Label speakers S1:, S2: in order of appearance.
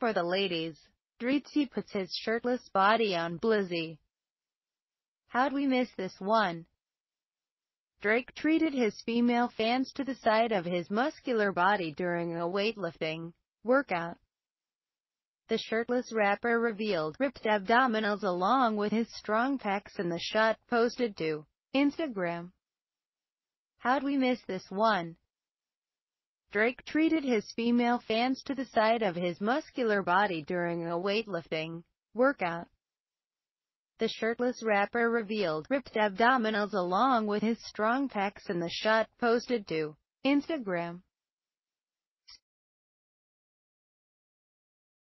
S1: For the ladies, Drizzy puts his shirtless body on Blizzy. How'd we miss this one? Drake treated his female fans to the sight of his muscular body during a weightlifting workout. The shirtless rapper revealed ripped abdominals along with his strong pecs in the shot posted to Instagram. How'd we miss this one? Drake treated his female fans to the side of his muscular body during a weightlifting workout. The shirtless rapper revealed ripped abdominals along with his strong pecs in the shot posted to Instagram.